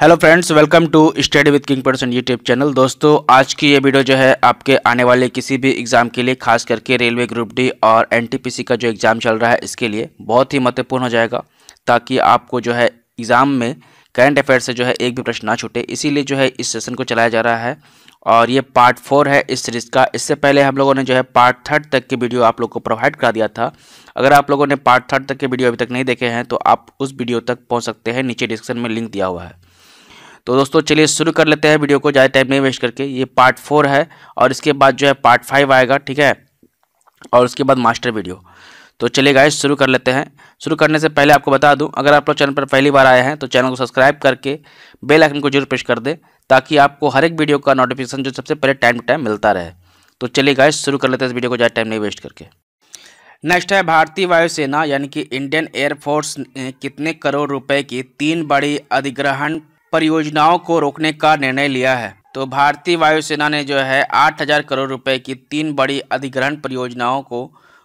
hello friends welcome to study with king person YouTube channel दोस्तों आज की ये वीडियो जो है आपके आने वाले किसी भी एग्ज़ाम के लिए खास करके रेलवे ग्रुप डी और एनटीपीसी का जो एग्ज़ाम चल रहा है इसके लिए बहुत ही महत्वपूर्ण हो जाएगा ताकि आपको जो है एग्ज़ाम में करंट अफेयर से जो है एक भी प्रश्न ना छूटे इसीलिए जो है इस सेशन को चलाया जा रहा है और ये पार्ट फोर है इस सीरीज़ का इससे पहले हम लोगों ने जो है पार्ट थर्ड तक की वीडियो आप लोग को प्रोवाइड करा दिया था अगर आप लोगों ने पार्ट थर्ड तक के वीडियो अभी तक नहीं देखे हैं तो आप उस वीडियो तक पहुँच सकते हैं नीचे डिस्क्रिप्शन में लिंक दिया हुआ है तो दोस्तों चलिए शुरू कर लेते हैं वीडियो को ज़्यादा टाइम नहीं वेस्ट करके ये पार्ट फोर है और इसके बाद जो है पार्ट फाइव आएगा ठीक है और उसके बाद मास्टर वीडियो तो चलिए गाइस शुरू कर लेते हैं शुरू करने से पहले आपको बता दूं अगर आप लोग चैनल पर पहली बार आए हैं तो चैनल को सब्सक्राइब करके बेल आइकन को जरूर प्रेश कर दें ताकि आपको हर एक वीडियो का नोटिफिकेशन जो सबसे पहले टाइम टू टाइम मिलता रहे तो चलिए गाइस शुरू कर लेते हैं इस वीडियो को ज़्यादा टाइम नहीं वेस्ट करके नेक्स्ट है भारतीय वायुसेना यानी कि इंडियन एयरफोर्स ने कितने करोड़ रुपए की तीन बड़ी अधिग्रहण परियोजनाओं को रोकने का निर्णय लिया है तो भारतीय वायुसेना ने जो है 8000 करोड़ रुपए की तीन बड़ी अधिग्रहण परियोजनाओं को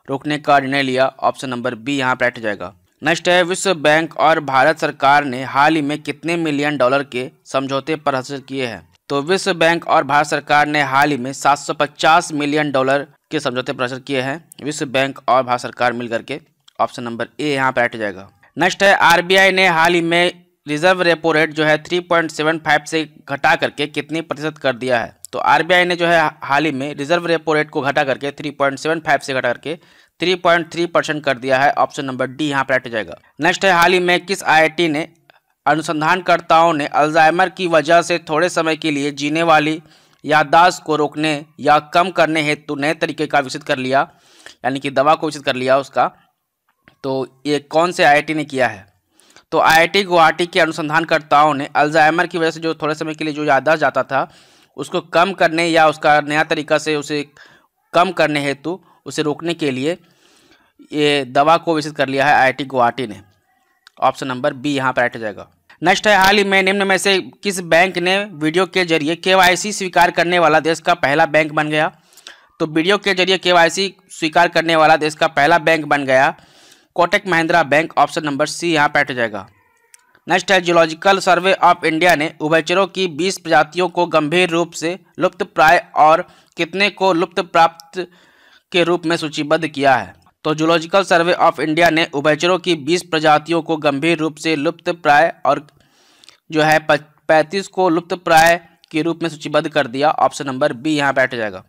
रोकने का निर्णय लिया ऑप्शन नंबर बी यहाँ पर बैठ जाएगा नेक्स्ट है विश्व बैंक और भारत सरकार ने हाल ही में कितने मिलियन डॉलर के समझौते पर हस्ताक्षर किए हैं तो विश्व बैंक और भारत सरकार ने हाल ही में 750 मिलियन डॉलर के समझौते पर हस्ताक्षर किए हैं विश्व बैंक और भारत सरकार मिलकर के ऑप्शन नंबर ए यहाँ पर बैठ जाएगा नेक्स्ट है आरबीआई ने हाल ही में रिजर्व रेपो रेट जो है 3.75 से घटा करके कितनी प्रतिशत कर दिया है तो आरबीआई ने जो है हाल ही में रिजर्व रेपो रेट को घटा करके 3.75 से घटा करके 3.3 परसेंट कर दिया है ऑप्शन नंबर डी यहाँ पर हट जाएगा नेक्स्ट है हाल ही में किस आईआईटी ने अनुसंधानकर्ताओं ने अल्जाइमर की वजह से थोड़े समय के लिए जीने वाली याददाश्त को रोकने या कम करने हेतु नए तरीके का विकसित कर लिया यानी कि दवा को विकसित कर लिया उसका तो ये कौन से आई ने किया है तो आईआईटी गुवाहाटी के अनुसंधानकर्ताओं ने अल्जाइमर की वजह से जो थोड़े समय के लिए जो याददाश्त जाता था उसको कम करने या उसका नया तरीका से उसे कम करने हेतु उसे रोकने के लिए ये दवा को विकसित कर लिया है आई गुवाहाटी ने ऑप्शन नंबर बी यहाँ पर ऐट जाएगा नेक्स्ट है हाल ही में निम्न में से किस बैंक ने वीडियो के जरिए केवाईसी स्वीकार करने वाला देश का पहला बैंक बन गया तो वीडियो के जरिए केवाईसी स्वीकार करने वाला देश का पहला बैंक बन गया Kotak Mahindra bank option number C यहाँ पैट हो जाएगा नेक्स्ट है जियोलॉजिकल सर्वे ऑफ इंडिया ने उभयचरों की 20 प्रजातियों को गंभीर रूप से लुप्त प्राय और कितने को लुप्त प्राप्त के रूप में सूचीबद्ध किया है तो जूलॉजिकल सर्वे ऑफ इंडिया ने उभयचरों की 20 प्रजातियों को गंभीर रूप से लुप्त प्राय और जो है पैंतीस को लुप्त प्राय के रूप में सूचीबद्ध कर दिया ऑप्शन नंबर बी यहाँ बैठ जाएगा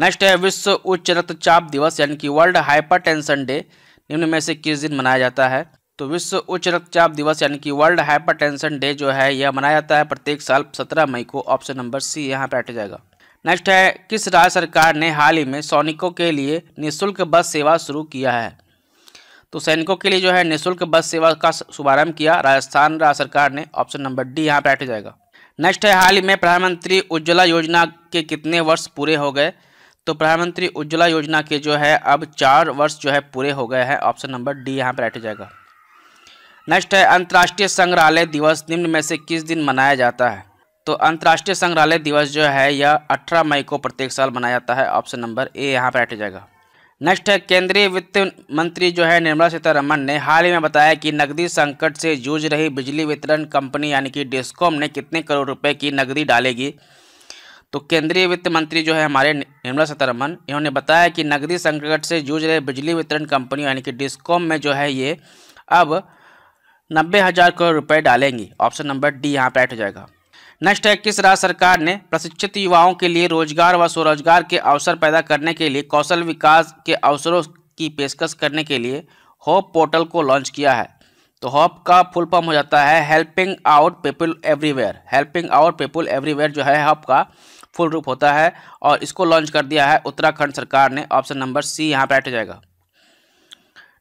नेक्स्ट है विश्व उच्च रक्तचाप दिवस यानी कि वर्ल्ड हाइपर डे निम्न में से किस दिन मनाया जाता है तो विश्व उच्च रक्तचाप दिवस यानी कि वर्ल्ड हाइपरटेंशन डे जो है यह मनाया जाता है प्रत्येक साल 17 मई को ऑप्शन नंबर सी यहाँ पे हट जाएगा नेक्स्ट है किस राज्य सरकार ने हाल ही में सैनिकों के लिए निःशुल्क बस सेवा शुरू किया है तो सैनिकों के लिए जो है निःशुल्क बस सेवा का शुभारंभ किया राजस्थान राज्य सरकार ने ऑप्शन नंबर डी यहाँ पे हट जाएगा नेक्स्ट है हाल ही में प्रधानमंत्री उज्ज्वला योजना के कितने वर्ष पूरे हो गए तो प्रधानमंत्री उज्ज्वला योजना के जो है अब चार वर्ष जो है पूरे हो गए हैं ऑप्शन नंबर डी यहाँ पर राइट जाएगा नेक्स्ट है अंतर्राष्ट्रीय संग्रहालय दिवस निम्न में से किस दिन मनाया जाता है तो अंतर्राष्ट्रीय संग्रहालय दिवस जो है यह 18 मई को प्रत्येक साल मनाया जाता है ऑप्शन नंबर ए यहाँ पर राइट जाएगा नेक्स्ट है केंद्रीय वित्त मंत्री जो है निर्मला सीतारमन ने हाल ही में बताया कि नकदी संकट से जूझ रही बिजली वितरण कंपनी यानी कि डिस्कॉम ने कितने करोड़ रुपए की नकदी डालेगी तो केंद्रीय वित्त मंत्री जो है हमारे निर्मला सीतारमन इन्होंने बताया कि नगदी संकट से जूझ रहे बिजली वितरण कंपनियों यानी कि डिस्कॉम में जो है ये अब नब्बे हज़ार करोड़ रुपए डालेंगी ऑप्शन नंबर डी यहाँ पर ऐट हो जाएगा नेक्स्ट है किस राज्य सरकार ने प्रशिक्षित युवाओं के लिए रोजगार व स्वरोजगार के अवसर पैदा करने के लिए कौशल विकास के अवसरों की पेशकश करने के लिए होप पोर्टल को लॉन्च किया है तो होप का फुल फॉर्म हो जाता है helping out people everywhere helping out people everywhere जो है हॉप का फुल रूप होता है और इसको लॉन्च कर दिया है उत्तराखंड सरकार ने ऑप्शन नंबर सी यहाँ पर बैठ जाएगा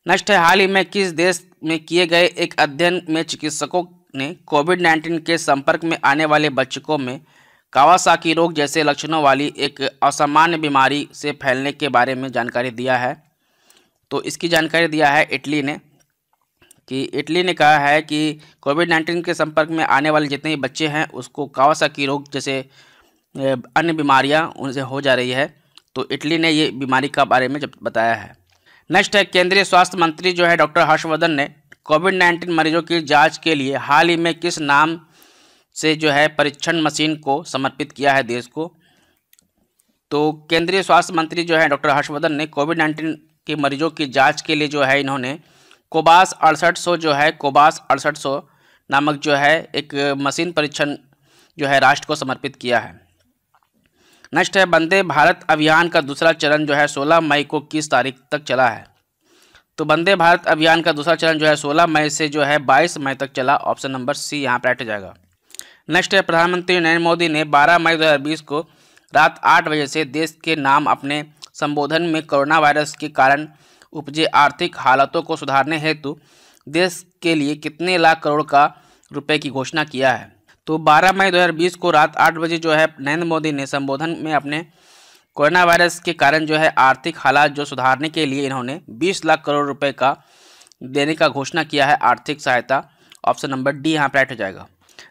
नेक्स्ट है हाल ही में किस देश में किए गए एक अध्ययन में चिकित्सकों ने कोविड नाइन्टीन के संपर्क में आने वाले बच्चों में कावासाकी रोग जैसे लक्षणों वाली एक असामान्य बीमारी से फैलने के बारे में जानकारी दिया है तो इसकी जानकारी दिया है इटली ने कि इटली ने कहा है कि कोविड नाइन्टीन के संपर्क में आने वाले जितने बच्चे हैं उसको कावासाकी रोग जैसे अन्य बीमारियां उनसे हो जा रही है तो इटली ने ये बीमारी का बारे में जब बताया है नेक्स्ट है केंद्रीय स्वास्थ्य मंत्री जो है डॉक्टर हर्षवर्धन ने कोविड नाइन्टीन मरीजों की जांच के लिए हाल ही में किस नाम से जो है परीक्षण मशीन को समर्पित किया है देश को तो केंद्रीय स्वास्थ्य मंत्री जो है डॉक्टर हर्षवर्धन ने कोविड नाइन्टीन के मरीजों की जांच के लिए जो है इन्होंने कोबास अड़सठ सौ जो है कोबास अड़सठ सौ नामक जो है एक मशीन परीक्षण जो है राष्ट्र को समर्पित किया है नेक्स्ट है वंदे भारत अभियान का दूसरा चरण जो है सोलह मई को किस तारीख तक चला है तो वंदे भारत अभियान का दूसरा चरण जो है सोलह मई से जो है बाईस मई तक चला ऑप्शन नंबर सी यहाँ पर हट जाएगा नेक्स्ट है प्रधानमंत्री नरेंद्र मोदी ने 12 मई 2020 को रात आठ बजे से देश के नाम अपने संबोधन में कोरोना वायरस के कारण उपजे आर्थिक हालतों को सुधारने हेतु देश के लिए कितने लाख करोड़ का रुपए की घोषणा किया है तो 12 मई 2020 को रात आठ बजे जो है नरेंद्र मोदी ने संबोधन में अपने कोरोना वायरस के कारण जो है आर्थिक हालात जो सुधारने के लिए इन्होंने 20 लाख करोड़ रुपए का देने का घोषणा किया है आर्थिक सहायता ऑप्शन नंबर डी यहाँ पर राइट हो जाएगा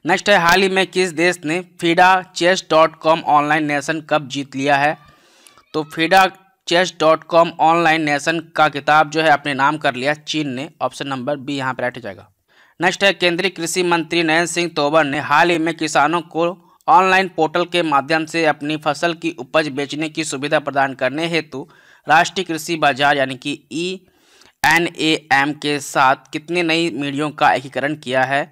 नेक्स्ट है हाल ही में किस देश ने FIDE chess dot com online nation cup जीत लिया है तो FIDE chess dot com online nation का किताब जो है अपने नाम कर लिया चीन ने ऑप्शन नंबर बी यहाँ पर राइट हो जाएगा नेक्स्ट है केंद्रीय कृषि मंत्री नरेंद्र सिंह तोमर ने हाल ही में किसानों को ऑनलाइन पोर्टल के माध्यम से अपनी फसल की उपज बेचने की सुविधा प्रदान करने हेतु राष्ट्रीय कृषि बाजार यानी कि ई एन ए एम के साथ कितनी नई मीडियो का एकीकरण किया है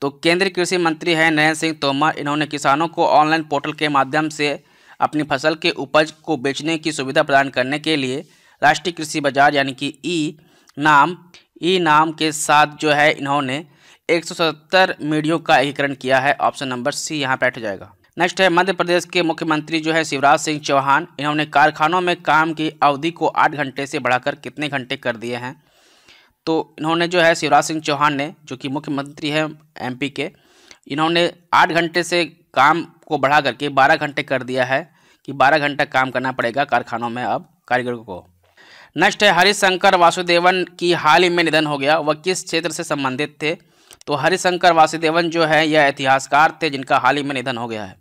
तो केंद्रीय कृषि मंत्री हैं नरेंद्र सिंह तोमर इन्होंने किसानों को ऑनलाइन पोर्टल के माध्यम से अपनी फसल के उपज को बेचने की सुविधा प्रदान करने के लिए राष्ट्रीय कृषि बाजार यानी कि ई e नाम ई नाम के साथ जो है इन्होंने सतर मीडियों का एकीकरण किया है ऑप्शन नंबर सी यहाँ बैठ जाएगा नेक्स्ट है मध्य प्रदेश के मुख्यमंत्री जो है शिवराज सिंह चौहान इन्होंने कारखानों में काम की अवधि को आठ घंटे से बढ़ाकर कितने घंटे कर दिए हैं तो इन्होंने जो है शिवराज सिंह चौहान ने जो कि मुख्यमंत्री हैं एम के इन्होंने आठ घंटे से काम को बढ़ा करके बारह घंटे कर दिया है कि बारह घंटा काम करना पड़ेगा कारखानों में अब कारीगरों को नेक्स्ट है हरिशंकर वासुदेवन की हाल ही में निधन हो गया वह किस क्षेत्र से संबंधित थे तो हरिशंकर वासुदेवन जो है यह इतिहासकार थे जिनका हाल ही में निधन हो गया है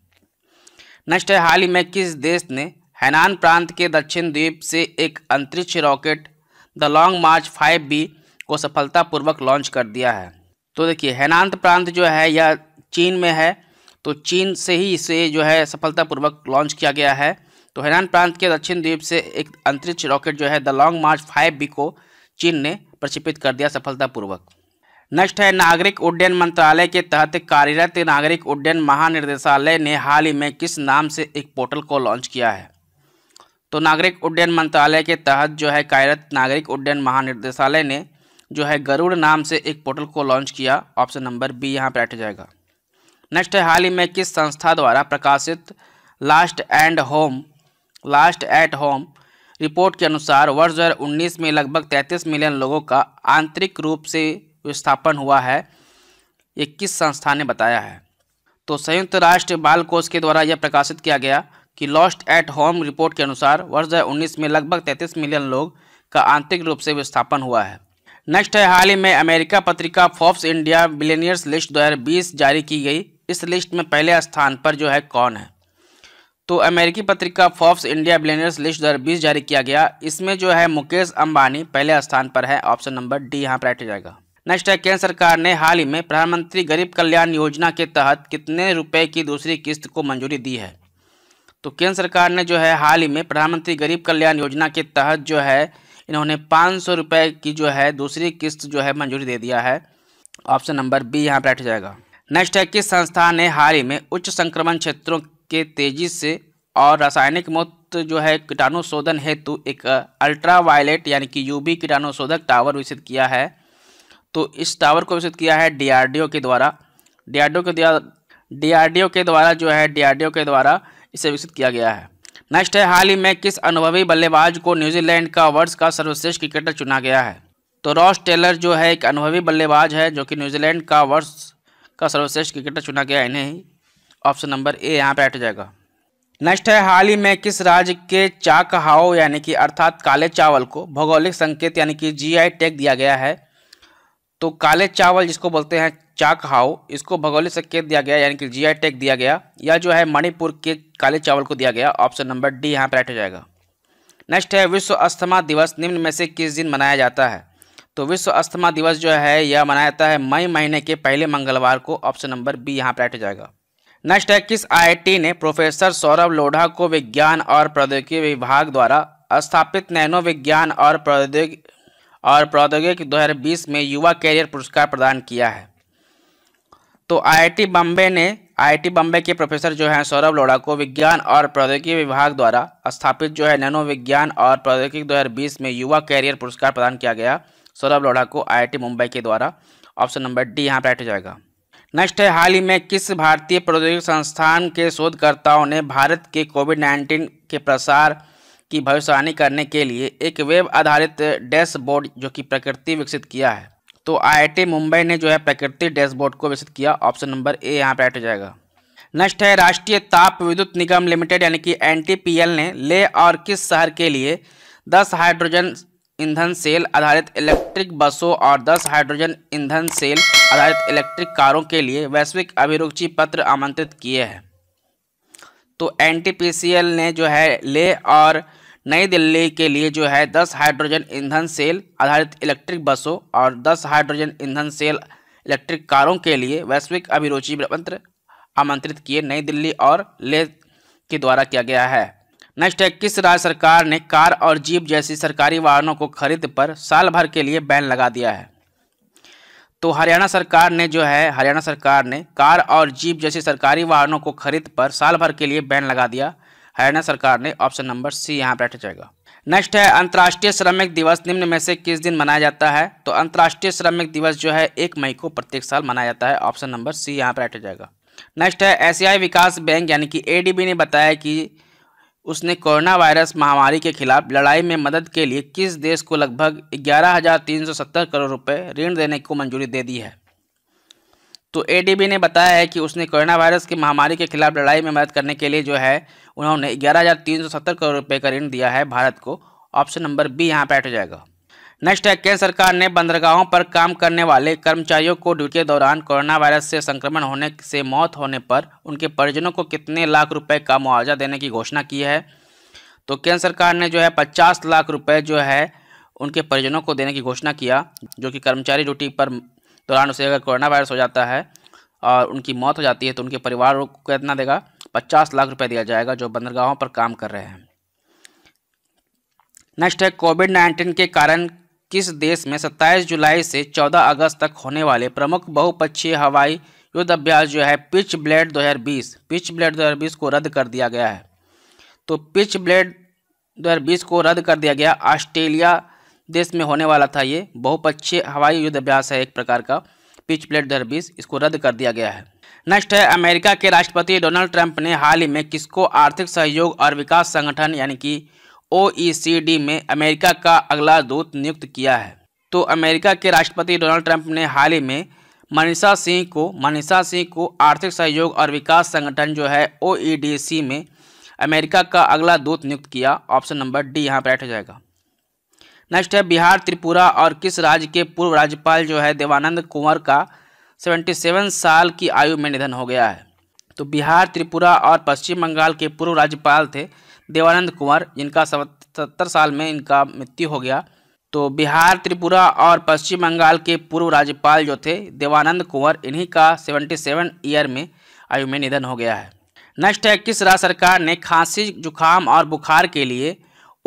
नेक्स्ट है हाल ही में किस देश ने हैनान प्रांत के दक्षिण द्वीप से एक अंतरिक्ष rocket the long March five B को सफलतापूर्वक लॉन्च कर दिया है तो देखिए हैनान प्रांत जो है यह चीन में है तो चीन से ही इसे जो है सफलतापूर्वक लॉन्च किया गया है तो हैनान प्रांत के दक्षिण द्वीप से एक अंतरिक्ष रॉकेट जो है the long March five B को चीन ने प्रक्षेपित कर दिया सफलतापूर्वक नेक्स्ट है नागरिक उड्डयन मंत्रालय के तहत कार्यरत नागरिक उड्डयन महानिर्देशालय ने हाल ही में किस नाम से एक पोर्टल को लॉन्च किया है तो नागरिक उड्डयन मंत्रालय के तहत जो है कार्यरत नागरिक उड्डयन महानिर्देशालय ने जो है गरुड़ नाम से एक पोर्टल को लॉन्च किया ऑप्शन नंबर बी यहाँ पर बैठ जाएगा नेक्स्ट है हाल ही में किस संस्था द्वारा प्रकाशित last and home last at home report के अनुसार वर्ष 2019 में लगभग 33 मिलियन लोगों का आंतरिक रूप से विस्थापन हुआ है ये किस संस्था ने बताया है तो संयुक्त राष्ट्र बाल कोष के द्वारा यह प्रकाशित किया गया कि लॉस्ट एट होम रिपोर्ट के अनुसार वर्ष 2019 में लगभग 33 मिलियन लोग का आंतरिक रूप से विस्थापन हुआ है नेक्स्ट है हाल ही में अमेरिका पत्रिका फॉर्ब्स इंडिया बिलेनियर्स लिस्ट दो जारी की गई इस लिस्ट में पहले स्थान पर जो है कौन है तो अमेरिकी पत्रिका फॉर्ब्स इंडिया बिलेनियर्स लिस्ट दो जारी किया गया इसमें जो है मुकेश अंबानी पहले स्थान पर है ऑप्शन नंबर डी यहाँ पर राइट जाएगा नेक्स्ट है केंद्र सरकार ने हाल ही में प्रधानमंत्री गरीब कल्याण योजना के तहत कितने रुपए की दूसरी किस्त को मंजूरी दी है तो केंद्र सरकार ने जो है हाल ही में प्रधानमंत्री गरीब कल्याण योजना के तहत जो है इन्होंने पाँच सौ की जो है दूसरी किस्त जो है मंजूरी दे दिया है ऑप्शन नंबर बी यहाँ पर बैठ जाएगा नेक्स्ट है किस संस्था ने हाल ही में उच्च संक्रमण क्षेत्रों के तेजी से और रासायनिक मुक्त जो है कीटाणु शोधन हेतु एक अल्ट्रा वायलेट यानी कि बी कीटाणु शोधक टावर विकसित किया है तो इस टावर को विकसित किया है डीआरडीओ के द्वारा डीआरडीओ के डीआरडीओ के द्वारा जो है डीआरडीओ के द्वारा इसे विकसित किया गया है नेक्स्ट है हाल ही में किस अनुभवी बल्लेबाज को न्यूजीलैंड का वर्ष का सर्वश्रेष्ठ क्रिकेटर चुना गया है तो रॉस टेलर जो है एक अनुभवी बल्लेबाज है जो कि न्यूजीलैंड का वर्ष का सर्वश्रेष्ठ क्रिकेटर चुना गया इन्हें ही ऑप्शन नंबर ए यहाँ पे ऐड हो जाएगा नेक्स्ट है हाल ही में किस राज्य के चाकहाओ यानी कि अर्थात काले चावल को भौगोलिक संकेत यानी कि जीआई टैग दिया गया है तो काले चावल जिसको बोलते हैं चाकहाओ इसको भौगोलिक संकेत दिया गया यानी कि जीआई टैग दिया गया या जो है मणिपुर के काले चावल को दिया गया ऑप्शन नंबर डी यहाँ पर राइट हो जाएगा नेक्स्ट है विश्व अस्थमा दिवस निम्न में से किस दिन मनाया जाता है तो विश्व अस्थमा दिवस जो है यह मनाया जाता है मई महीने के पहले मंगलवार को ऑप्शन नंबर बी यहाँ पर राइट हो जाएगा नेक्स्ट है किस आई ने प्रोफेसर सौरभ लोढ़ा को विज्ञान और प्रौद्योगिकी विभाग द्वारा स्थापित नैनो विज्ञान और प्रौद्योगिक और प्रौद्योगिकी दो में युवा कैरियर पुरस्कार प्रदान किया है तो आईआईटी बॉम्बे ने आईआईटी बॉम्बे के प्रोफेसर जो हैं सौरभ लोढ़ा को विज्ञान और प्रौद्योगिकी विभाग द्वारा स्थापित जो है नैनो विज्ञान और प्रौद्योगिकी 2020 में युवा कैरियर पुरस्कार प्रदान किया गया सौरभ लोढ़ा को आईआईटी मुंबई के द्वारा ऑप्शन नंबर डी यहाँ पर एट हो जाएगा नेक्स्ट है हाल ही में किस भारतीय प्रौद्योगिक संस्थान के शोधकर्ताओं ने भारत के कोविड नाइन्टीन के प्रसार की भविष्यवाणी करने के लिए एक वेब आधारित डैशबोर्ड जो कि प्रकृति विकसित किया है तो आईआईटी मुंबई ने जो है प्रकृति डैशबोर्ड को विकसित किया ऑप्शन नंबर ए यहाँ पर एट हो जाएगा नेक्स्ट है राष्ट्रीय ताप विद्युत निगम लिमिटेड यानी कि एन ने ले और किस शहर के लिए दस हाइड्रोजन ईंधन सेल आधारित इलेक्ट्रिक बसों और 10 हाइड्रोजन ईंधन सेल आधारित इलेक्ट्रिक कारों के लिए वैश्विक अभिरुचि पत्र आमंत्रित किए हैं तो एन ने जो है ले और नई दिल्ली के लिए जो है 10 हाइड्रोजन ईंधन सेल आधारित इलेक्ट्रिक बसों और 10 हाइड्रोजन ईंधन सेल इलेक्ट्रिक कारों के लिए वैश्विक अभिरुचि पत्र आमंत्रित किए नई दिल्ली और ले के द्वारा किया गया है नेक्स्ट है किस राज्य सरकार ने कार और जीप जैसी सरकारी वाहनों को खरीद पर साल भर के लिए बैन लगा दिया है तो हरियाणा सरकार ने जो है हरियाणा सरकार ने कार और जीप जैसी सरकारी वाहनों को खरीद पर साल भर के लिए बैन लगा दिया हरियाणा सरकार ने ऑप्शन नंबर सी यहाँ पर जाएगा नेक्स्ट है अंतर्राष्ट्रीय श्रमिक दिवस निम्न में से किस दिन मनाया जाता है तो अंतर्राष्ट्रीय श्रमिक दिवस जो है एक मई को प्रत्येक साल मनाया जाता है ऑप्शन नंबर सी यहाँ पर जाएगा नेक्स्ट है एशियाई विकास बैंक यानी कि एडीबी ने बताया कि उसने कोरोना वायरस महामारी के खिलाफ लड़ाई में मदद के लिए किस देश को लगभग 11,370 करोड़ रुपए ऋण देने को मंजूरी दे दी है तो एडीबी ने बताया है कि उसने कोरोना वायरस की महामारी के खिलाफ लड़ाई में मदद करने के लिए जो है उन्होंने 11,370 करोड़ रुपए का ऋण दिया है भारत को ऑप्शन नंबर बी यहाँ पर हो जाएगा नेक्स्ट है केंद्र सरकार ने बंदरगाहों पर काम करने वाले कर्मचारियों को ड्यूटी के दौरान कोरोना वायरस से संक्रमण होने से मौत होने पर उनके परिजनों को कितने लाख रुपए का मुआवजा देने की घोषणा की है तो केंद्र सरकार ने जो है पचास लाख रुपए जो है उनके परिजनों को देने की घोषणा किया जो कि कर्मचारी ड्यूटी पर दौरान उसे अगर कोरोना वायरस हो जाता है और उनकी मौत हो जाती है तो उनके परिवार को कितना देगा पचास लाख रुपये दिया जाएगा जो बंदरगाहों पर काम कर रहे हैं नेक्स्ट है कोविड नाइन्टीन के कारण किस देश में 27 जुलाई से 14 अगस्त तक होने वाले प्रमुख बहुपक्षीय हवाई युद्ध अभ्यास जो है पिच ब्लेड 2020 पिच ब्लेड 2020 को रद्द कर दिया गया है तो पिच ब्लेड 2020 को रद्द कर दिया गया ऑस्ट्रेलिया देश में होने वाला था ये बहुपक्षीय हवाई युद्ध अभ्यास है एक प्रकार का पिच ब्लेड 2020 इसको रद्द कर दिया गया है नेक्स्ट है अमेरिका के राष्ट्रपति डोनाल्ड ट्रंप ने हाल ही में किसको आर्थिक सहयोग और विकास संगठन यानी कि ओईसीडी e में अमेरिका का अगला दूत नियुक्त किया है तो अमेरिका के राष्ट्रपति डोनाल्ड ट्रंप ने हाल ही में मनीषा सिंह को मनीषा सिंह को आर्थिक सहयोग और विकास संगठन जो है ओ e में अमेरिका का अगला दूत नियुक्त किया ऑप्शन नंबर डी यहाँ पर राइट हो जाएगा नेक्स्ट है बिहार त्रिपुरा और किस राज्य के पूर्व राज्यपाल जो है देवानंद कुंवर का 77 साल की आयु में निधन हो गया है तो बिहार त्रिपुरा और पश्चिम बंगाल के पूर्व राज्यपाल थे देवानंद कुंवर जिनका सत्तर साल में इनका मृत्यु हो गया तो बिहार त्रिपुरा और पश्चिम बंगाल के पूर्व राज्यपाल जो थे देवानंद कुंवर इन्हीं का 77 ईयर में आयु में निधन हो गया है नेक्स्ट है किस राज्य सरकार ने खांसी जुखाम और बुखार के लिए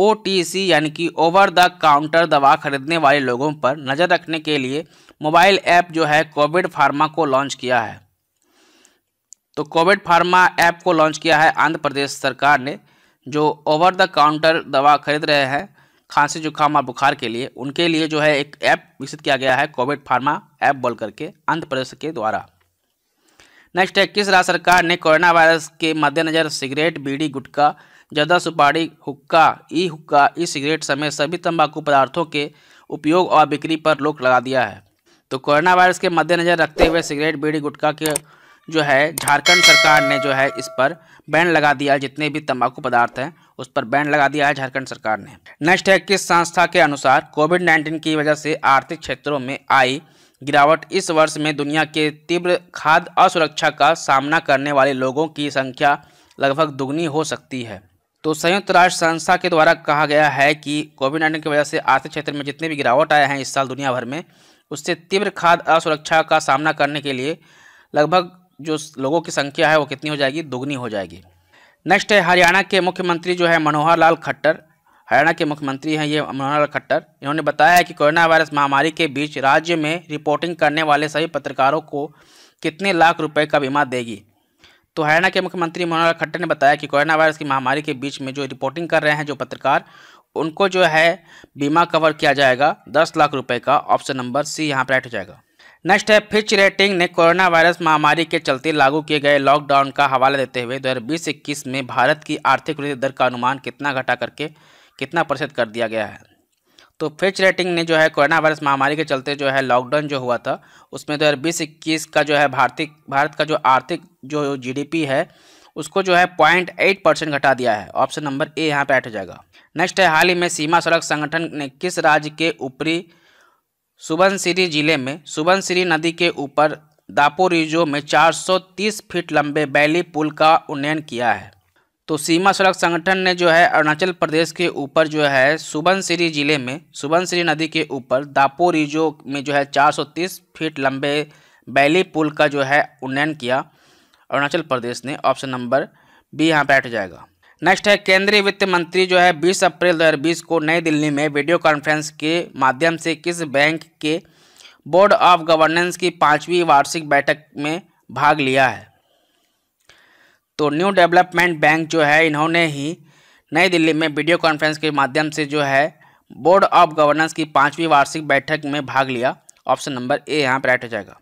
ओ यानी कि ओवर द काउंटर दवा खरीदने वाले लोगों पर नज़र रखने के लिए मोबाइल ऐप जो है कोविड फार्मा को लॉन्च किया है तो कोविड फार्मा ऐप को लॉन्च किया है आंध्र प्रदेश सरकार ने जो ओवर द काउंटर दवा खरीद रहे हैं खांसी जुकाम और बुखार के लिए उनके लिए जो है एक ऐप विकसित किया गया है कोविड फार्मा ऐप बोल करके आंध्र प्रदेश के द्वारा नेक्स्ट है किस राज्य सरकार ने कोरोना वायरस के मद्देनज़र सिगरेट बीड़ी गुटखा जदा सुपारी हुक्का ई हुक्का ई सिगरेट समेत सभी तंबाकू पदार्थों के उपयोग और बिक्री पर रोक लगा दिया है तो कोरोना वायरस के मद्देनज़र रखते हुए सिगरेट बीड़ी गुटखा के जो है झारखंड सरकार ने जो है इस पर बैन लगा दिया जितने भी तंबाकू पदार्थ हैं उस पर बैन लगा दिया है झारखंड सरकार ने नेक्स्ट है किस संस्था के अनुसार कोविड नाइन्टीन की वजह से आर्थिक क्षेत्रों में आई गिरावट इस वर्ष में दुनिया के तीव्र खाद्य असुरक्षा का सामना करने वाले लोगों की संख्या लगभग दुगनी हो सकती है तो संयुक्त राष्ट्र संस्था के द्वारा कहा गया है कि कोविड नाइन्टीन की वजह से आर्थिक क्षेत्र में जितने भी गिरावट आए हैं इस साल दुनिया भर में उससे तीव्र खाद्य असुरक्षा का सामना करने के लिए लगभग जो लोगों की संख्या है वो कितनी हो जाएगी दोगुनी हो जाएगी नेक्स्ट है हरियाणा के मुख्यमंत्री जो है मनोहर लाल खट्टर हरियाणा के मुख्यमंत्री हैं ये मनोहर लाल खट्टर इन्होंने बताया है कि कोरोना वायरस महामारी के बीच राज्य में रिपोर्टिंग करने वाले सभी पत्रकारों को कितने लाख रुपये का बीमा देगी तो हरियाणा के मुख्यमंत्री मनोहर लाल खट्टर ने बताया कि कोरोना वायरस की महामारी के बीच में जो रिपोर्टिंग कर रहे हैं जो पत्रकार उनको जो है बीमा कवर किया जाएगा दस लाख रुपये का ऑप्शन नंबर सी यहाँ पर राइट हो जाएगा नेक्स्ट है फिच रेटिंग ने कोरोना वायरस महामारी के चलते लागू किए गए लॉकडाउन का हवाला देते हुए 2020 में भारत की आर्थिक वृद्धि दर का अनुमान कितना घटा करके कितना प्रतिशत कर दिया गया है तो फिच रेटिंग ने जो है कोरोना वायरस महामारी के चलते जो है लॉकडाउन जो हुआ था उसमें दो हज़ार का जो है भारतीय भारत का जो आर्थिक जो जी है उसको जो है पॉइंट एट परसेंट घटा दिया है ऑप्शन नंबर ए यहाँ पे ऐट हो जाएगा नेक्स्ट है हाल ही में सीमा सड़क संगठन ने किस राज्य के ऊपरी सुबनसिरी जिले में सुबनसिरी नदी के ऊपर दापोरिजो में 430 फीट लंबे बैली पुल का उन्नयन किया है तो सीमा सड़क संगठन ने जो है अरुणाचल प्रदेश के ऊपर जो है सुबनसिरी जिले में सुबनसिरी नदी के ऊपर दापोरिजो में जो है 430 फीट लंबे बैली पुल का जो है उन्नयन किया अरुणाचल प्रदेश ने ऑप्शन नंबर बी यहाँ बैठ जाएगा नेक्स्ट है केंद्रीय वित्त मंत्री जो है 20 अप्रैल 2020 को नई दिल्ली में वीडियो कॉन्फ्रेंस के माध्यम से किस बैंक के बोर्ड ऑफ गवर्नेंस की पांचवी वार्षिक बैठक में भाग लिया है तो न्यू डेवलपमेंट बैंक जो है इन्होंने ही नई दिल्ली में वीडियो कॉन्फ्रेंस के माध्यम से जो है बोर्ड ऑफ गवर्नेंस की पाँचवीं वार्षिक बैठक में भाग लिया ऑप्शन नंबर ए यहाँ पर राइट हो जाएगा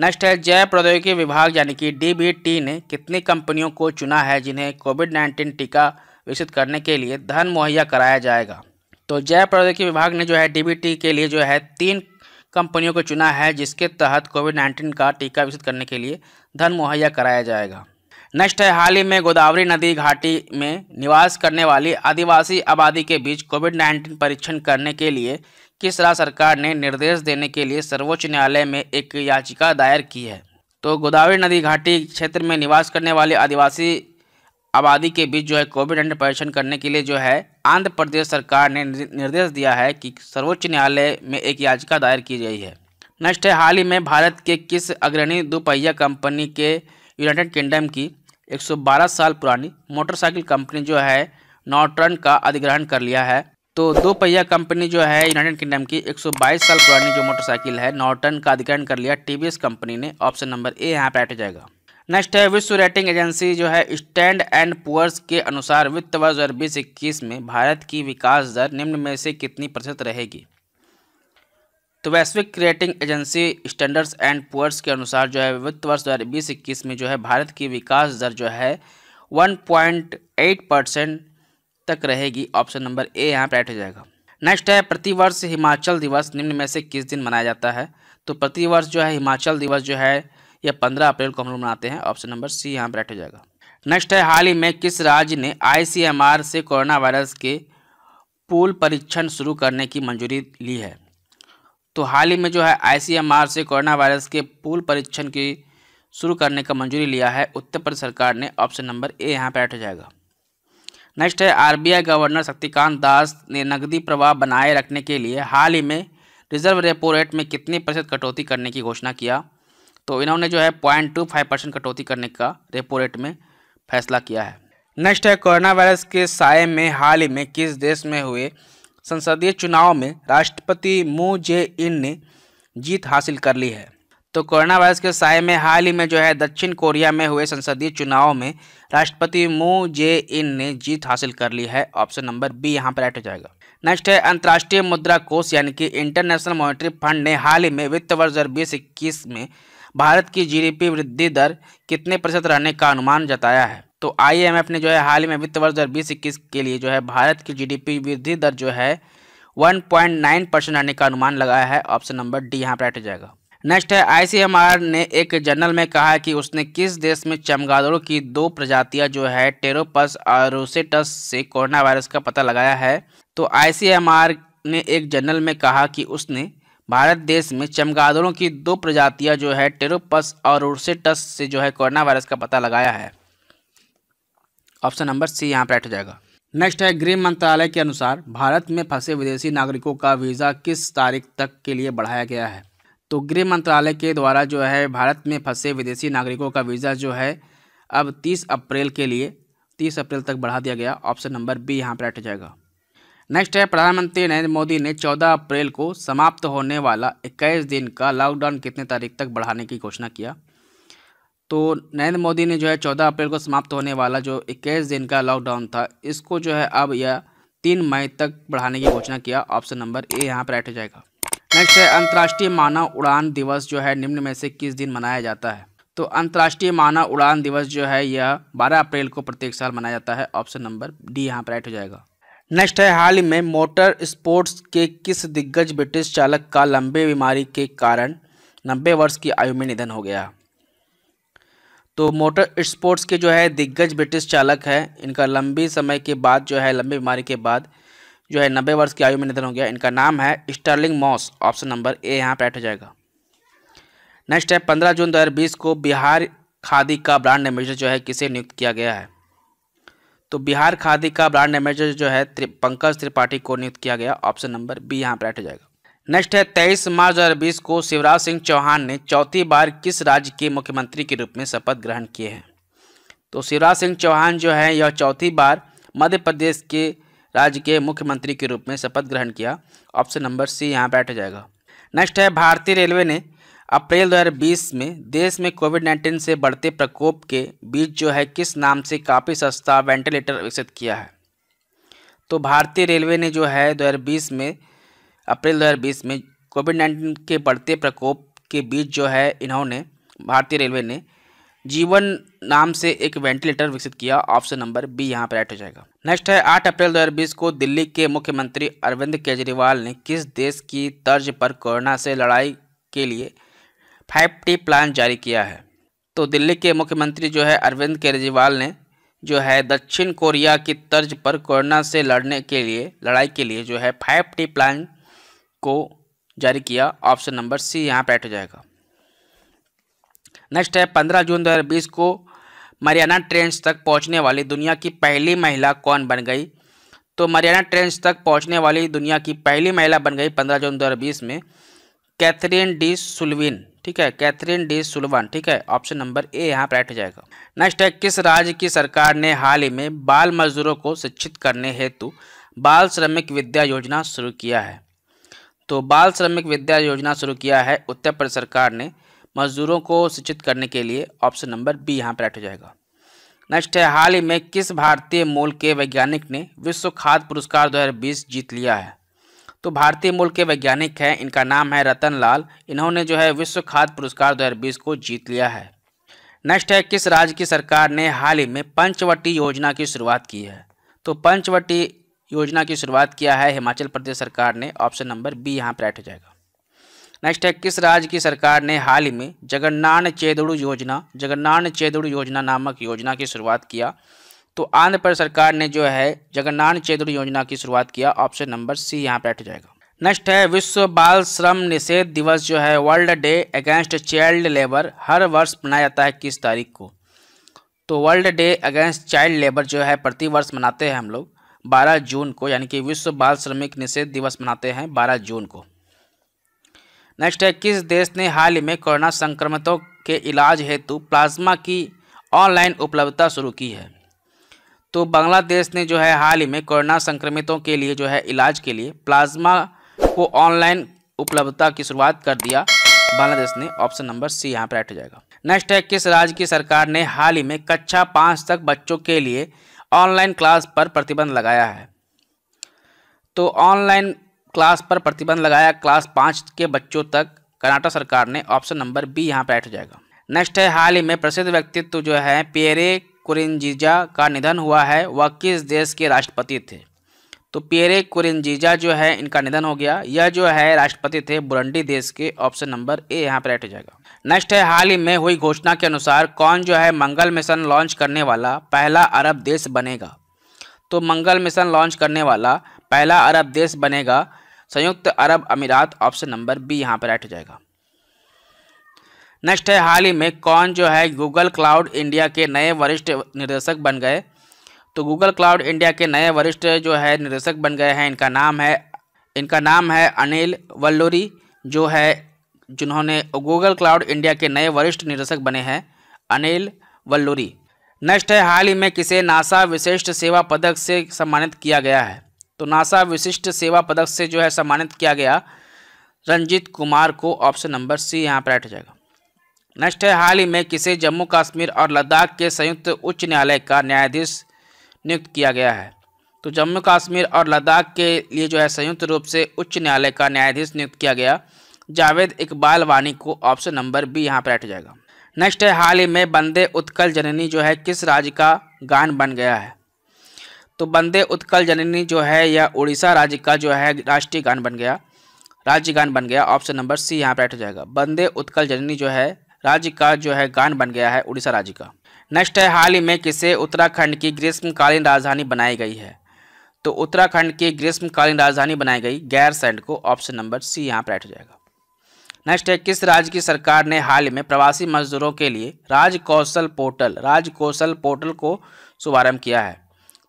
नेक्स्ट है जैव प्रौद्योगिकी विभाग यानी कि डी ने कितनी कंपनियों को चुना है जिन्हें कोविड नाइन्टीन टीका विकसित करने के लिए धन मुहैया कराया जाएगा तो जैव प्रौद्योगिकी विभाग ने जो है डी के लिए जो है तीन कंपनियों को चुना है जिसके तहत कोविड नाइन्टीन का टीका विकसित करने के लिए धन मुहैया कराया जाएगा नेक्स्ट है हाल ही में गोदावरी नदी घाटी में निवास करने वाली आदिवासी आबादी के बीच कोविड नाइन्टीन परीक्षण करने के लिए किस राज्य सरकार ने निर्देश देने के लिए सर्वोच्च न्यायालय में एक याचिका दायर की है तो गोदावरी नदी घाटी क्षेत्र में निवास करने वाले आदिवासी आबादी के बीच जो है कोविड नाइन्टीन परीक्षण करने के लिए जो है आंध्र प्रदेश सरकार ने निर्देश दिया है कि सर्वोच्च न्यायालय में एक याचिका दायर की गई है नेक्स्ट है हाल ही में भारत के किस अग्रणी दोपहिया कंपनी के यूनाइटेड किंगडम की 112 साल पुरानी मोटरसाइकिल कंपनी जो है नॉर्टर्न का अधिग्रहण कर लिया है तो दो पहिया कंपनी जो है यूनाइटेड किंगडम की 122 साल पुरानी जो मोटरसाइकिल है नॉर्टन का अधिकरण कर लिया टीवीएस कंपनी ने ऑप्शन नंबर ए यहाँ पर हट जाएगा नेक्स्ट है विश्व रेटिंग एजेंसी जो है स्टैंड एंड पुअर्स के अनुसार वित्त वर्ष दो हज़ार बीस इक्कीस में भारत की विकास दर निम्न में से कितनी प्रतिशत रहेगी तो वैश्विक rating agency Standards and Poor's के अनुसार जो है वित्त वर्ष दो बीस इक्कीस में जो है भारत की विकास दर जो है वन पॉइंट एट परसेंट तक रहेगी ऑप्शन नंबर ए यहाँ पर राइट हो जाएगा नेक्स्ट है प्रतिवर्ष हिमाचल दिवस निम्न में से किस दिन मनाया जाता है तो प्रतिवर्ष जो है हिमाचल दिवस जो है यह पंद्रह अप्रैल को हम लोग मनाते हैं ऑप्शन नंबर सी यहाँ पर राइट हो जाएगा नेक्स्ट है हाल ही में किस राज्य ने आई से कोरोना वायरस के पूल परीक्षण शुरू करने की मंजूरी ली है तो हाल ही में जो है आईसीएमआर से कोरोना वायरस के पूल परीक्षण की शुरू करने का मंजूरी लिया है उत्तर प्रदेश सरकार ने ऑप्शन नंबर ए यहाँ पर राइट हो जाएगा नेक्स्ट है आरबीआई गवर्नर शक्तिकांत दास ने नकदी प्रवाह बनाए रखने के लिए हाल ही में रिजर्व रेपो रेट में कितने प्रतिशत कटौती करने की घोषणा किया तो इन्होंने जो है पॉइंट टू फाइव परसेंट कटौती करने का रेपो रेट में फैसला किया है नेक्स्ट है कोरोना वायरस के साय में हाल ही में किस देश में हुए संसदीय चुनाव में राष्ट्रपति मू जे इन ने जीत हासिल कर ली है तो कोरोना वायरस के साय में हाल ही में जो है दक्षिण कोरिया में हुए संसदीय चुनाव में राष्ट्रपति मू जे इन ने जीत हासिल कर ली है ऑप्शन नंबर बी यहाँ पर राइट हो जाएगा नेक्स्ट है अंतर्राष्ट्रीय मुद्रा कोष यानी कि इंटरनेशनल मॉनिटरी फंड ने हाल ही में वित्त वर्ष दो बीस इक्कीस में भारत की जीडीपी वृद्धि दर कितने प्रतिशत रहने का अनुमान जताया है तो आईएमएफ ने जो है हाल ही में वित्त वर्ष दो बीस इक्कीस के लिए जो है भारत की जीडीपी वृद्धि दर जो है 1.9 परसेंट रहने का अनुमान लगाया है ऑप्शन नंबर डी यहाँ पर राइट हो जाएगा नेक्स्ट है आईसीएमआर ने एक जर्नल में कहा कि उसने किस देश में चमगादड़ों की दो प्रजातियां जो है टेरोपस और रोसेटस से कोरोना वायरस का पता लगाया है तो आईसीएमआर ने एक जर्नल में कहा कि उसने भारत देश में चमगादड़ों की दो प्रजातियां जो है टेरोपस और रोसेटस से जो है कोरोना वायरस का पता लगाया है ऑप्शन नंबर सी यहाँ पर एट हो जाएगा नेक्स्ट है गृह मंत्रालय के अनुसार भारत में फंसे विदेशी नागरिकों का वीज़ा किस तारीख तक के लिए बढ़ाया गया है तो गृह मंत्रालय के द्वारा जो है भारत में फंसे विदेशी नागरिकों का वीज़ा जो है अब तीस अप्रैल के लिए तीस अप्रैल तक बढ़ा दिया गया ऑप्शन नंबर बी यहाँ पर हट जाएगा नेक्स्ट है प्रधानमंत्री नरेंद्र मोदी ने 14 अप्रैल को समाप्त होने वाला 21 दिन का लॉकडाउन कितने तारीख तक बढ़ाने की घोषणा किया तो नरेंद्र मोदी ने जो है चौदह अप्रैल को समाप्त होने वाला जो इक्कीस दिन का लॉकडाउन था इसको जो है अब यह तीन मई तक बढ़ाने की घोषणा किया ऑप्शन नंबर ए यहाँ पर राइट जाएगा नेक्स्ट है अंतर्राष्ट्रीय मानव उड़ान दिवस जो है निम्न में से किस दिन मनाया जाता है तो अंतर्राष्ट्रीय मानव उड़ान दिवस जो है यह 12 अप्रैल को प्रत्येक साल मनाया जाता है ऑप्शन नंबर डी यहाँ पर राइट हो जाएगा नेक्स्ट है हाल ही में मोटर स्पोर्ट्स के किस दिग्गज ब्रिटिश चालक का लंबे बीमारी के कारण नब्बे वर्ष की आयु में निधन हो गया तो मोटर स्पोर्ट्स के जो है दिग्गज ब्रिटिश चालक है इनका लंबी समय के बाद जो है लंबी बीमारी के बाद जो है नब्बे वर्ष की आयु में निधन हो गया इनका नाम है Sterling Moss option number A यहाँ पर ऐड हो जाएगा नेक्स्ट है पंद्रह जून बीस को बिहार खादी का ब्रांड एम्बेसडर जो है किसे नियुक्त किया गया है तो बिहार खादी का ब्रांड एम्बेसडर जो है त्रि, पंकज त्रिपाठी को नियुक्त किया गया ऑप्शन नंबर बी यहाँ पर ऐड हो जाएगा नेक्स्ट है तेईस मार्च 2020 को शिवराज सिंह चौहान ने चौथी बार किस राज्य के मुख्यमंत्री के रूप में शपथ ग्रहण किए हैं तो शिवराज सिंह चौहान जो है यह चौथी बार मध्य प्रदेश के राज्य के मुख्यमंत्री के रूप में शपथ ग्रहण किया ऑप्शन नंबर सी यहाँ बैठ जाएगा नेक्स्ट है भारतीय रेलवे ने अप्रैल 2020 में देश में कोविड 19 से बढ़ते प्रकोप के बीच जो है किस नाम से काफ़ी सस्ता वेंटिलेटर विकसित किया है तो भारतीय रेलवे ने जो है 2020 में अप्रैल 2020 में कोविड 19 के बढ़ते प्रकोप के बीच जो है इन्होंने भारतीय रेलवे ने जीवन नाम से एक वेंटिलेटर विकसित किया ऑप्शन नंबर बी यहाँ पर ऐड हो जाएगा नेक्स्ट है 8 अप्रैल 2020 को दिल्ली के मुख्यमंत्री अरविंद केजरीवाल ने किस देश की तर्ज पर कोरोना से लड़ाई के लिए फाइव टी प्लान जारी किया है तो दिल्ली के मुख्यमंत्री जो है अरविंद केजरीवाल ने जो है दक्षिण कोरिया की तर्ज पर कोरोना से लड़ने के लिए लड़ाई के लिए जो है फाइव टी प्लान को जारी किया ऑप्शन नंबर सी यहाँ पर एट हो जाएगा नेक्स्ट है पंद्रह जून बीस को मरियाना ट्रेंड्स तक पहुंचने वाली दुनिया की पहली महिला कौन बन गई तो मरियाना ट्रेंड्स तक पहुंचने वाली दुनिया की पहली महिला बन गई 15 जून 2020 में कैथरीन डी सुलविन ठीक है कैथरीन डी सुलवान ठीक है ऑप्शन नंबर ए यहाँ पर हो जाएगा नेक्स्ट है किस राज्य की सरकार ने हाल ही में बाल मजदूरों को शिक्षित करने हेतु बाल श्रमिक विद्या योजना शुरू किया है तो बाल श्रमिक विद्या योजना शुरू किया है उत्तर प्रदेश सरकार ने मजदूरों को शिक्षित करने के लिए ऑप्शन नंबर बी यहाँ पर राइट हो जाएगा नेक्स्ट है हाल ही में किस भारतीय मूल के वैज्ञानिक ने विश्व खाद्य पुरस्कार 2020 जीत लिया है तो भारतीय मूल के वैज्ञानिक हैं इनका नाम है रतन लाल इन्होंने जो है विश्व खाद्य पुरस्कार 2020 को जीत लिया है नेक्स्ट है किस राज्य की सरकार ने हाल ही में पंचवटी योजना की शुरुआत की है तो पंचवटी योजना की शुरुआत किया है हिमाचल प्रदेश सरकार ने ऑप्शन नंबर बी यहाँ पर एट हो जाएगा नेक्स्ट है किस राज्य की सरकार ने हाल ही में जगन्नान चेदड़ू योजना जगन्नान चेदड़ू योजना नामक योजना की शुरुआत किया तो आंध्र प्रदेश सरकार ने जो है जगन्नान चेदड़ू योजना की शुरुआत किया ऑप्शन नंबर सी यहाँ पर बैठ जाएगा नेक्स्ट है विश्व बाल श्रम निषेध दिवस जो है world day against child labour हर वर्ष मनाया जाता है किस तारीख को तो world day against child labour जो है प्रति वर्ष मनाते हैं हम लोग 12 जून को यानी कि विश्व बाल श्रमिक निषेध दिवस मनाते हैं 12 जून को नेक्स्ट है किस देश ने हाल ही में कोरोना संक्रमितों के इलाज हेतु प्लाज्मा की ऑनलाइन उपलब्धता शुरू की है तो बांग्लादेश ने जो है हाल ही में कोरोना संक्रमितों के लिए जो है इलाज के लिए प्लाज्मा को ऑनलाइन उपलब्धता की शुरुआत कर दिया बांग्लादेश ने ऑप्शन नंबर सी यहाँ पर राइट हो जाएगा नेक्स्ट है किस राज्य की सरकार ने हाल ही में कक्षा पाँच तक बच्चों के लिए ऑनलाइन क्लास पर प्रतिबंध लगाया है तो ऑनलाइन क्लास पर प्रतिबंध लगाया क्लास पाँच के बच्चों तक कर्नाटक सरकार ने ऑप्शन नंबर बी यहाँ पर ऐड हो जाएगा नेक्स्ट है हाल ही में प्रसिद्ध व्यक्तित्व जो है पियरे कुरिंजीजा का निधन हुआ है वह किस देश के राष्ट्रपति थे तो पियरे कुरिंजीजा जो है इनका निधन हो गया यह जो है राष्ट्रपति थे बुरंडी देश के ऑप्शन नंबर ए यहाँ पर ऐड हो जाएगा नेक्स्ट है हाल ही में हुई घोषणा के अनुसार कौन जो है मंगल मिशन लॉन्च करने वाला पहला अरब देश बनेगा तो मंगल मिशन लॉन्च करने वाला पहला अरब देश बनेगा संयुक्त अरब अमीरात ऑप्शन नंबर बी यहाँ पर राइट हो जाएगा नेक्स्ट है हाल ही में कौन जो है गूगल क्लाउड इंडिया के नए वरिष्ठ निर्देशक बन गए तो गूगल क्लाउड इंडिया के नए वरिष्ठ जो है निर्देशक बन गए हैं इनका नाम है इनका नाम है अनिल वल्लोरी जो है जिन्होंने गूगल क्लाउड इंडिया के नए वरिष्ठ निर्देशक बने हैं अनिल वल्लोरी नेक्स्ट है हाल ही में किसे नासा विशिष्ट सेवा पदक से सम्मानित किया गया है तो नासा विशिष्ट सेवा पदक से जो है सम्मानित किया गया रंजीत कुमार को ऑप्शन नंबर सी यहाँ पर राइट हो जाएगा नेक्स्ट है हाल ही में किसे जम्मू कश्मीर और लद्दाख के संयुक्त उच्च न्यायालय का न्यायाधीश नियुक्त किया गया है तो जम्मू कश्मीर और लद्दाख के लिए जो है संयुक्त रूप से उच्च न्यायालय का न्यायाधीश नियुक्त किया गया जावेद इकबाल वानी को ऑप्शन नंबर बी यहाँ पर राइट जाएगा नेक्स्ट है हाल ही में बंदे उत्कल जननी जो है किस राज्य का गान बन गया है तो बंदे उत्कल जननी जो है यह उड़ीसा राज्य का जो है राष्ट्रीय गान बन गया राज्य गान बन गया ऑप्शन नंबर सी यहाँ पर राइट हो जाएगा बंदे उत्कल जननी जो है राज्य का जो है गान बन गया है उड़ीसा राज्य का नेक्स्ट है हाल ही में किसे उत्तराखंड की ग्रीष्मकालीन राजधानी बनाई गई है तो उत्तराखंड की ग्रीष्मकालीन राजधानी बनाई गई गैरसैंड को ऑप्शन नंबर सी यहाँ पर राइट हो जाएगा नेक्स्ट है किस राज्य की सरकार ने हाल ही में प्रवासी मजदूरों के लिए राज कौशल पोर्टल राज कौशल पोर्टल को शुभारंभ किया है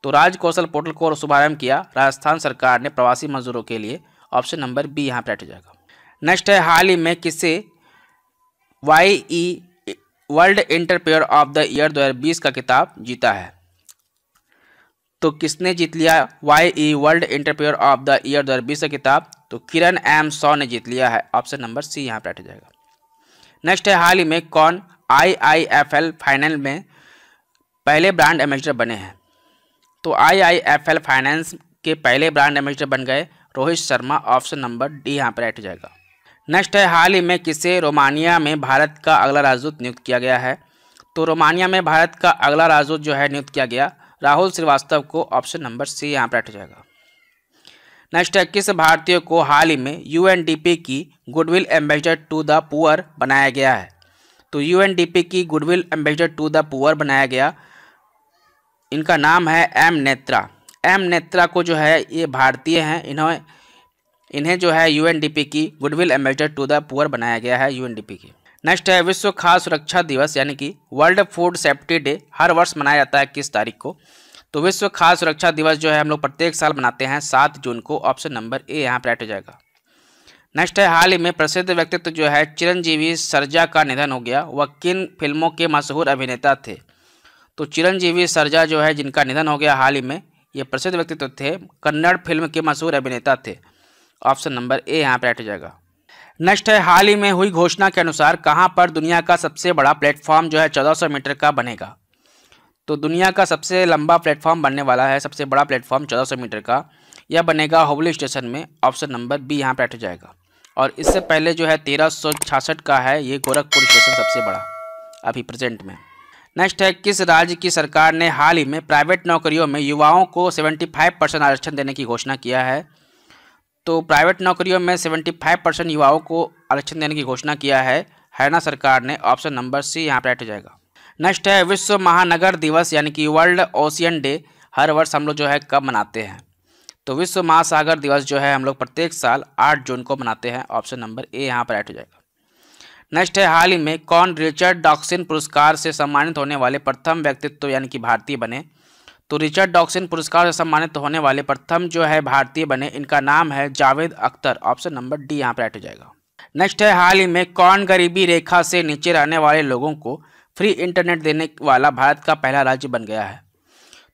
तो राज कौशल पोर्टल को शुभारंभ किया राजस्थान सरकार ने प्रवासी मजदूरों के लिए ऑप्शन नंबर बी यहाँ पर हो जाएगा नेक्स्ट है हाल ही में किसे Y E world entrepreneur of the year 2020 का किताब जीता है तो किसने जीत लिया Y E world entrepreneur of the year 2020 का किताब तो किरण एम सॉ ने जीत लिया है ऑप्शन नंबर सी यहाँ पर हो जाएगा नेक्स्ट है हाल ही में कौन I I F L final में पहले ब्रांड एम्बेसडर बने हैं तो आईआईएफएल फाइनेंस के पहले ब्रांड एम्बेसडर बन गए Rohit Sharma option number D यहाँ पर राइट हो जाएगा नेक्स्ट है हाल ही में किसे रोमानिया में भारत का अगला राजदूत नियुक्त किया गया है तो रोमानिया में भारत का अगला राजदूत जो है नियुक्त किया गया राहुल श्रीवास्तव को ऑप्शन नंबर सी यहाँ पर राइट हो जाएगा नेक्स्ट है किस भारतीय को हाल ही में यू की goodwill ambassador to the poor बनाया गया है तो यू की goodwill ambassador to the poor बनाया गया इनका नाम है एम नेत्रा एम नेत्रा को जो है ये भारतीय हैं इन्होंने इन्हें जो है यूएनडीपी की goodwill ambassador to the poor बनाया गया है यूएनडीपी की नेक्स्ट है विश्व खाद्य सुरक्षा दिवस यानी कि वर्ल्ड फूड सेफ्टी डे हर वर्ष मनाया जाता है किस तारीख को तो विश्व खाद्य सुरक्षा दिवस जो है हम लोग प्रत्येक साल मनाते हैं सात जून को ऑप्शन नंबर ए यहाँ पर हो जाएगा नेक्स्ट है हाल ही में प्रसिद्ध व्यक्तित्व जो है चिरंजीवी सरजा का निधन हो गया वह किन फिल्मों के मशहूर अभिनेता थे तो चिरंजीवी सरजा जो है जिनका निधन हो गया हाल ही में ये प्रसिद्ध व्यक्तित्व थे कन्नड़ फिल्म के मशहूर अभिनेता थे ऑप्शन नंबर ए यहाँ पर राइट हो जाएगा नेक्स्ट है हाल ही में हुई घोषणा के अनुसार कहाँ पर दुनिया का सबसे बड़ा प्लेटफॉर्म जो है 1400 मीटर का बनेगा तो दुनिया का सबसे लंबा प्लेटफॉर्म बनने वाला है सबसे बड़ा प्लेटफॉर्म 1400 मीटर का यह बनेगा हुबली स्टेशन में ऑप्शन नंबर बी यहाँ पर बैठ जाएगा और इससे पहले जो है तेरह का है ये गोरखपुर स्टेशन सबसे बड़ा अभी प्रेजेंट में नेक्स्ट है किस राज्य की सरकार ने हाल ही में प्राइवेट नौकरियों में युवाओं को 75 परसेंट आरक्षण देने की घोषणा किया है तो प्राइवेट नौकरियों में 75 परसेंट युवाओं को आरक्षण देने की घोषणा किया है हरियाणा सरकार ने ऑप्शन नंबर सी यहाँ पर राइट हो जाएगा नेक्स्ट है विश्व महानगर दिवस यानी कि वर्ल्ड ओशियन डे हर वर्ष हम लोग जो है कब मनाते हैं तो विश्व महासागर दिवस जो है हम लोग प्रत्येक साल आठ जून को मनाते हैं ऑप्शन नंबर ए यहाँ पर राइट हो जाएगा नेक्स्ट है हाल ही में कौन रिचर्ड डॉक्सिन पुरस्कार से सम्मानित होने वाले प्रथम व्यक्तित्व यानी कि भारतीय बने तो रिचर्ड डॉक्सिन पुरस्कार से सम्मानित होने वाले प्रथम जो है भारतीय बने इनका नाम है Javed Akhtar option number D यहाँ पर एट हो जाएगा नेक्स्ट है हाल ही में कौन गरीबी रेखा से नीचे रहने वाले लोगों को फ्री इंटरनेट देने वाला भारत का पहला राज्य बन गया है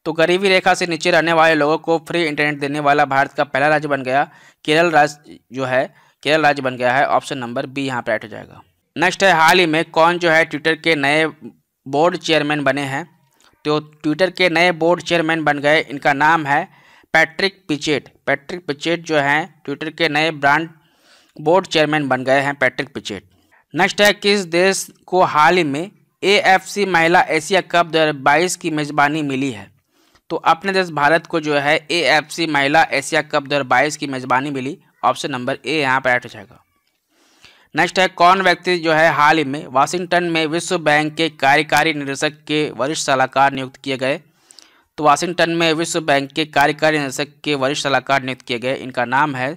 तो गरीबी रेखा से नीचे रहने वाले लोगों को फ्री इंटरनेट देने वाला भारत का पहला राज्य बन गया केरल राज्य जो है केरल राज्य बन गया है ऑप्शन नंबर बी यहाँ पर एट हो जाएगा नेक्स्ट है हाल ही में कौन जो है ट्विटर के नए बोर्ड चेयरमैन बने हैं तो ट्विटर के नए बोर्ड चेयरमैन बन गए इनका नाम है पैट्रिक पिचेट पैट्रिक पिचेट जो हैं ट्विटर के नए ब्रांड बोर्ड चेयरमैन बन गए हैं पैट्रिक पिचेट नेक्स्ट है किस देश को हाल ही में एएफसी महिला एशिया कप 2022 की मेज़बानी मिली है तो अपने देश भारत को जो है एएफसी महिला एशिया कप 2022 की मेज़बानी मिली ऑप्शन नंबर ए यहाँ पर ऐड हो जाएगा नेक्स्ट है कौन व्यक्ति जो है हाल ही में वाशिंगटन में विश्व बैंक के कार्यकारी निदेशक के वरिष्ठ सलाहकार नियुक्त किए गए तो वाशिंगटन में विश्व बैंक के कार्यकारी निदेशक के वरिष्ठ सलाहकार नियुक्त किए गए इनका नाम है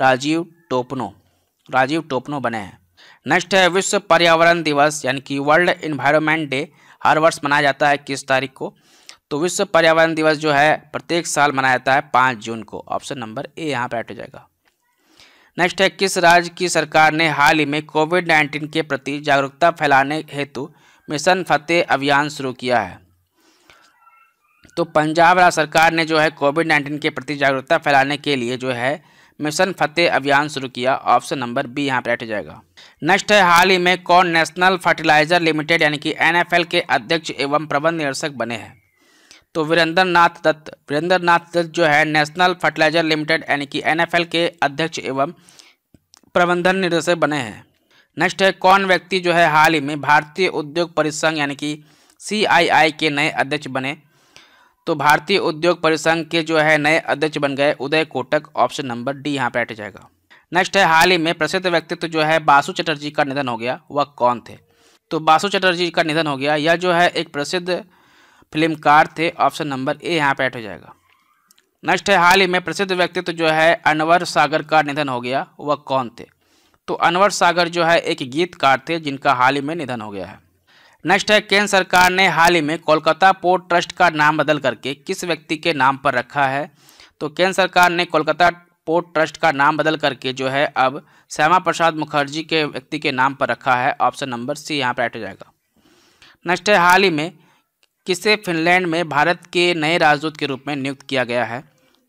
राजीव टोपनो राजीव टोपनो बने हैं नेक्स्ट है विश्व पर्यावरण दिवस यानी कि वर्ल्ड इन्वायरमेंट डे हर वर्ष मनाया जाता है किस तारीख को तो विश्व पर्यावरण दिवस जो है प्रत्येक साल मनाया जाता है पाँच जून को ऑप्शन नंबर ए यहाँ पर एट हो जाएगा नेक्स्ट है किस राज्य की सरकार ने हाल ही में कोविड नाइन्टीन के प्रति जागरूकता फैलाने हेतु मिशन फतेह अभियान शुरू किया है तो पंजाब राज्य सरकार ने जो है कोविड नाइन्टीन के प्रति जागरूकता फैलाने के लिए जो है मिशन फतेह अभियान शुरू किया ऑप्शन नंबर बी यहाँ पर जाएगा नेक्स्ट है हाल ही में कौन नेशनल फर्टिलाइजर लिमिटेड यानी कि एनएफएल के अध्यक्ष एवं प्रबंध निदेशक बने हैं तो वीरेंद्र नाथ दत्त वीरेंद्र नाथ दत्त जो है नेशनल फर्टिलाइजर लिमिटेड यानी कि एनएफएल के अध्यक्ष एवं प्रबंधन निर्देशक बने हैं नेक्स्ट है कौन व्यक्ति जो है हाल ही में भारतीय उद्योग परिसंघ यानी कि सीआईआई के नए अध्यक्ष बने तो भारतीय उद्योग परिसंघ के जो है नए अध्यक्ष बन गए Uday Kotak option number D यहाँ पर हट जाएगा नेक्स्ट है हाल ही में प्रसिद्ध व्यक्तित्व जो है बासु चटर्जी का निधन हो गया वह कौन थे तो बासु चटर्जी का निधन हो गया यह जो है एक प्रसिद्ध फिल्म कार थे ऑप्शन नंबर ए यहाँ पर ऐड हो जाएगा नेक्स्ट है हाल ही में प्रसिद्ध व्यक्तित्व तो जो है अनवर सागर का निधन हो गया वह कौन थे तो अनवर सागर जो है एक गीतकार थे जिनका हाल ही में निधन हो गया है नेक्स्ट है केंद्र सरकार ने हाल ही में कोलकाता पोर्ट ट्रस्ट का नाम बदल करके किस व्यक्ति के नाम पर रखा है तो केंद्र सरकार ने कोलकाता पोर्ट ट्रस्ट का नाम बदल करके जो है अब श्यामा प्रसाद मुखर्जी के व्यक्ति के नाम पर रखा है ऑप्शन नंबर सी यहाँ पर ऐट हो जाएगा नेक्स्ट है हाल ही में किसे फिनलैंड में भारत के नए राजदूत के रूप में नियुक्त किया गया है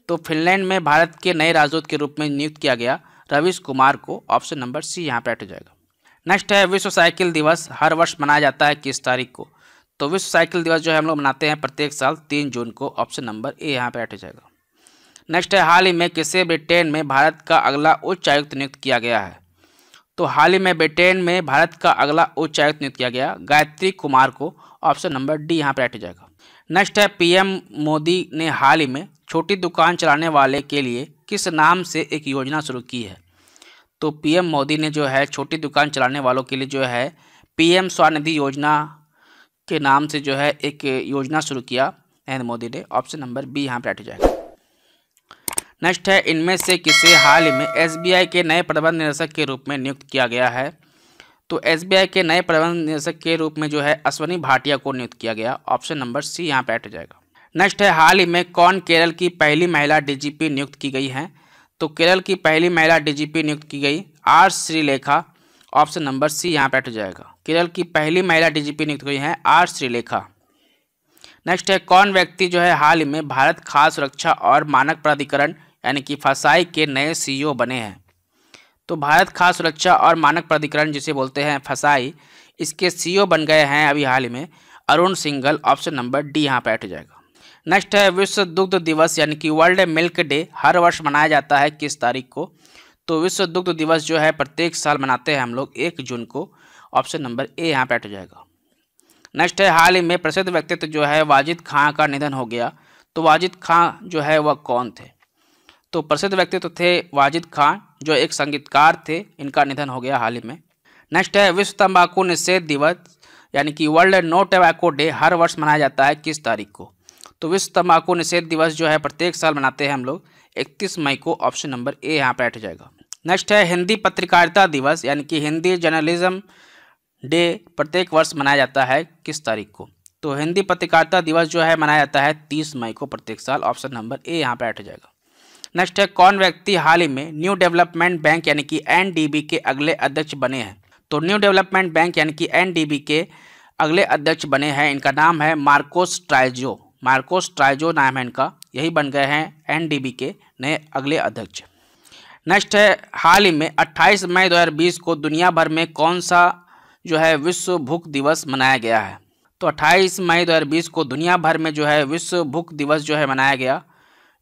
तो फिनलैंड में भारत के नए राजदूत के रूप में नियुक्त किया गया रवीश कुमार को ऑप्शन नंबर सी यहाँ पर हट जाएगा नेक्स्ट है विश्व साइकिल दिवस हर वर्ष मनाया जाता है किस तारीख को तो विश्व साइकिल दिवस जो है हम लोग मनाते हैं प्रत्येक साल तीन जून को ऑप्शन नंबर ए यहाँ पर हट जाएगा नेक्स्ट है हाल ही में किसे ब्रिटेन में भारत का अगला उच्च आयुक्त नियुक्त किया गया है तो हाल ही में ब्रिटेन में भारत का अगला उच्चायुक्त नियुक्त किया गया गायत्री कुमार को ऑप्शन नंबर डी यहाँ पर राइट हो जाएगा नेक्स्ट है पीएम मोदी ने हाल ही में छोटी दुकान चलाने वाले के लिए किस नाम से एक योजना शुरू की है तो पीएम मोदी ने जो है छोटी दुकान चलाने वालों के लिए जो है पीएम स्वनिधि योजना के नाम से जो है एक योजना शुरू किया नरेंद्र मोदी ने ऑप्शन नंबर बी यहाँ पर राइट हो जाएगा नेक्स्ट है इनमें से किसे हाल ही में एसबीआई के नए प्रबंध निदेशक के रूप में नियुक्त किया गया है तो एसबीआई के नए प्रबंध निदेशक के रूप में जो है अश्वनी भाटिया को नियुक्त किया गया ऑप्शन नंबर सी यहाँ पर ऐट हो जाएगा नेक्स्ट है हाल ही में कौन केरल की पहली महिला डीजीपी नियुक्त की गई है तो केरल की पहली महिला डीजीपी नियुक्त की गई R Sreelekha option number C यहाँ पर ऐट हो जाएगा केरल की पहली महिला डीजीपी नियुक्त हुई है आर श्रीलेखा नेक्स्ट है कौन व्यक्ति जो है हाल ही में भारत खाद्य सुरक्षा और मानक प्राधिकरण यानी कि फसाई के नए सीईओ बने हैं तो भारत खाद्य सुरक्षा और मानक प्राधिकरण जिसे बोलते हैं फसाई इसके सी बन गए हैं अभी हाल ही में Arun Singhal option number D यहाँ पर बैठ जाएगा नेक्स्ट है विश्व दुग्ध दिवस यानी कि वर्ल्ड मिल्क डे हर वर्ष मनाया जाता है किस तारीख को तो विश्व दुग्ध दिवस जो है प्रत्येक साल मनाते हैं हम लोग एक जून को ऑप्शन नंबर ए यहाँ पर बैठ जाएगा नेक्स्ट है हाल ही में प्रसिद्ध व्यक्तित्व जो है वाजिद खां का निधन हो गया तो वाजिद खां जो है वह कौन थे तो प्रसिद्ध व्यक्तित्व थे वाजिद खां जो एक संगीतकार थे इनका निधन हो गया हाल ही में नेक्स्ट है विश्व तंबाकू निषेध दिवस यानी कि वर्ल्ड नो टबैको डे हर वर्ष मनाया जाता है किस तारीख को तो विश्व तंबाकू निषेध दिवस जो है प्रत्येक साल मनाते हैं हम लोग इकतीस मई को ऑप्शन नंबर ए यहाँ पर ऐठ जाएगा नेक्स्ट है हिंदी पत्रकारिता दिवस यानी कि हिंदी जर्नलिज्म डे प्रत्येक वर्ष मनाया जाता है किस तारीख को तो हिंदी पत्रकारिता दिवस जो है मनाया जाता है तीस मई को प्रत्येक साल ऑप्शन नंबर ए यहाँ पर ऐठ जाएगा नेक्स्ट है कौन व्यक्ति हाल ही में न्यू डेवलपमेंट बैंक यानी कि एन के अगले अध्यक्ष बने हैं तो न्यू डेवलपमेंट बैंक यानी कि एन के अगले अध्यक्ष बने हैं इनका नाम है मार्कोस ट्राइजो मार्कोस ट्राइजो नाम है इनका यही बन गए हैं एन के नए अगले अध्यक्ष नेक्स्ट है हाल ही में 28 मई 2020 को दुनिया भर में कौन सा जो है विश्व भूख दिवस मनाया गया है तो 28 मई 2020 को दुनिया भर में जो है विश्व भूख दिवस जो है मनाया गया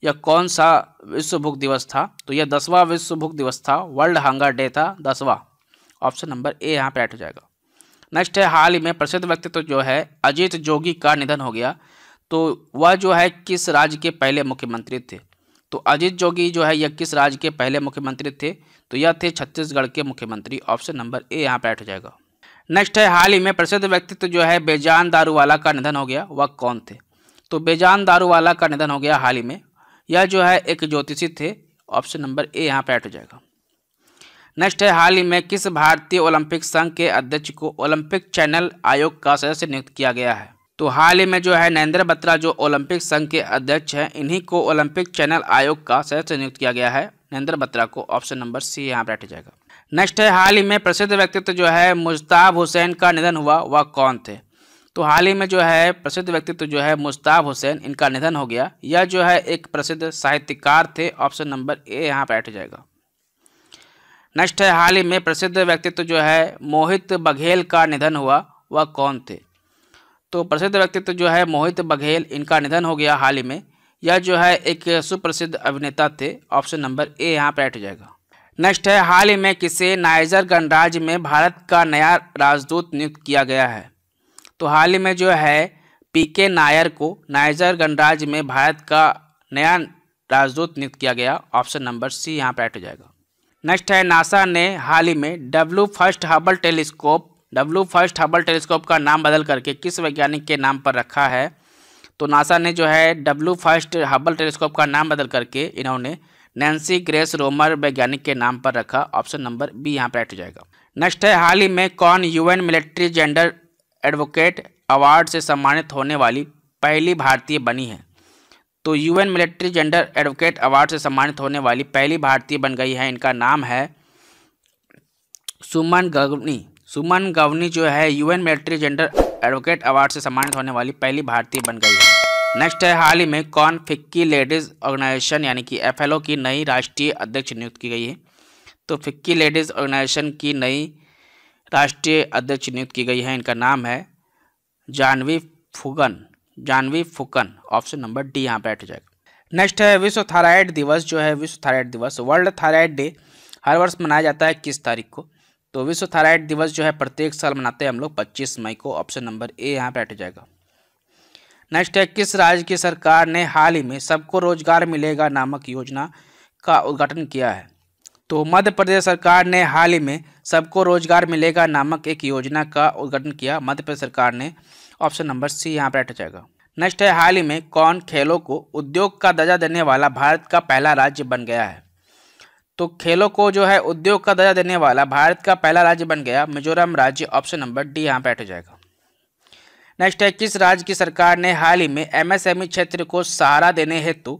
यह कौन सा विश्व भूख दिवस था तो यह दसवां विश्व भूख दिवस था वर्ल्ड हंगर डे था दसवां ऑप्शन नंबर ए यहाँ पर ऐड हो जाएगा नेक्स्ट है हाल ही में प्रसिद्ध व्यक्तित्व तो जो है अजीत जोगी का निधन हो गया तो वह जो है किस राज्य के पहले मुख्यमंत्री थे तो अजीत जोगी जो है यह किस राज्य के पहले मुख्यमंत्री थे तो यह थे छत्तीसगढ़ के मुख्यमंत्री ऑप्शन नंबर ए यहाँ पर ऐड हो जाएगा नेक्स्ट है हाल ही में प्रसिद्ध व्यक्तित्व जो है बेजान दारूवाला का निधन हो गया वह कौन थे तो बेजान दारूवाला का निधन हो गया हाल ही में यह जो है एक ज्योतिषी थे ऑप्शन नंबर ए यहाँ पर ऐड हो जाएगा नेक्स्ट है हाल ही में किस भारतीय ओलंपिक संघ के अध्यक्ष को ओलंपिक चैनल आयोग का सदस्य नियुक्त किया गया है तो हाल ही में जो है नरेंद्र बत्रा जो ओलंपिक संघ के अध्यक्ष हैं इन्हीं को ओलंपिक चैनल आयोग का सदस्य नियुक्त किया गया है नरेंद्र बत्रा को ऑप्शन नंबर सी यहाँ पर जाएगा नेक्स्ट है हाल ही में प्रसिद्ध व्यक्तित्व जो है मुश्ताब हुसैन का निधन हुआ वह कौन थे तो हाल ही में जो है प्रसिद्ध व्यक्तित्व जो है मुश्ताब हुसैन इनका निधन हो गया यह जो है एक प्रसिद्ध साहित्यकार थे ऑप्शन नंबर ए यहाँ पर ऐड जाएगा नेक्स्ट है हाल ही में प्रसिद्ध व्यक्तित्व जो है मोहित बघेल का निधन हुआ वह कौन थे तो प्रसिद्ध व्यक्तित्व जो है मोहित बघेल इनका निधन हो गया हाल ही में यह जो है एक सुप्रसिद्ध अभिनेता थे ऑप्शन नंबर ए यहाँ पर बैठ जाएगा नेक्स्ट है हाल ही में किसे नाइजर गणराज्य में भारत का नया राजदूत नियुक्त किया गया है तो हाल ही में जो है पी के नायर को नाइजर गणराज्य में भारत का नया राजदूत नियुक्त किया गया ऑप्शन नंबर सी यहाँ पर ऐट हो जाएगा नेक्स्ट है नासा ने हाल ही में W first Hubble telescope W first Hubble telescope का नाम बदल करके किस वैज्ञानिक के नाम पर रखा है तो नासा ने जो है डब्ल्यू फर्स्ट हबल टेलीस्कोप का नाम बदल करके इन्होंने नैन्सी ग्रेस रोमर वैज्ञानिक के नाम पर रखा ऑप्शन नंबर बी यहाँ पर ऐट हो जाएगा नेक्स्ट है हाल ही में कौन UN military gender advocate award से सम्मानित होने वाली पहली भारतीय बनी हैं तो UN military gender advocate award से सम्मानित होने वाली पहली भारतीय बन गई है इनका नाम है सुमन गवनी सुमन गवनी जो है UN military gender advocate award से सम्मानित होने वाली पहली भारतीय बन गई है नेक्स्ट है हाल ही में कौन फिक्की लेडीज़ ऑर्गेनाइजेशन यानी कि एफ की नई राष्ट्रीय अध्यक्ष नियुक्त की गई है तो फिक्की लेडीज़ ऑर्गेनाइजेशन की नई राष्ट्रीय अध्यक्ष नियुक्त की गई है इनका नाम है Jahnavi Phugan Jahnavi Phukan option number D यहाँ पर बैठ जाएगा नेक्स्ट है विश्व थायराइड दिवस जो है विश्व थायराइड दिवस वर्ल्ड थायराइड डे हर वर्ष मनाया जाता है किस तारीख को तो विश्व थायराइड दिवस जो है प्रत्येक साल मनाते हैं हम लोग पच्चीस मई को ऑप्शन नंबर ए यहाँ पे बैठ जाएगा नेक्स्ट है किस राज्य की सरकार ने हाल ही में सबको रोजगार मिलेगा नामक योजना का उद्घाटन किया है तो मध्य प्रदेश सरकार ने हाल ही में सबको रोजगार मिलेगा नामक एक योजना का उद्घाटन किया मध्य प्रदेश सरकार ने ऑप्शन नंबर सी यहाँ पर राइट जाएगा नेक्स्ट है हाल ही में कौन खेलों को उद्योग का दर्जा देने वाला भारत का पहला राज्य बन गया है तो खेलों को जो है उद्योग का दर्जा देने वाला भारत का पहला राज्य बन गया मिजोरम राज्य ऑप्शन नंबर डी यहाँ पर राइट जाएगा नेक्स्ट है किस राज्य की सरकार ने हाल ही में एमएसएमई क्षेत्र को सहारा देने हेतु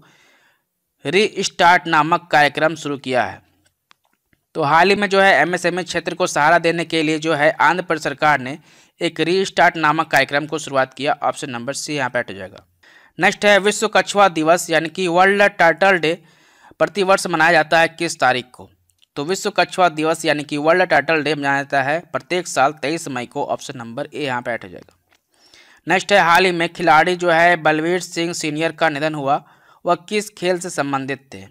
री स्टार्ट नामक कार्यक्रम शुरू किया है तो हाल ही में जो है एमएसएमई क्षेत्र को सहारा देने के लिए जो है आंध्र प्रदेश सरकार ने एक रीस्टार्ट नामक कार्यक्रम को शुरुआत किया ऑप्शन नंबर सी यहाँ पर हट जाएगा नेक्स्ट है विश्व कछुआ दिवस यानी कि वर्ल्ड टर्टल डे प्रतिवर्ष मनाया जाता है किस तारीख को तो विश्व कछुआ दिवस यानी कि वर्ल्ड टर्टल डे मनाया जाता है प्रत्येक साल तेईस मई को ऑप्शन नंबर ए यहाँ पर हट जाएगा नेक्स्ट है हाल ही में खिलाड़ी जो है बलवीर सिंह सीनियर का निधन हुआ वह किस खेल से संबंधित थे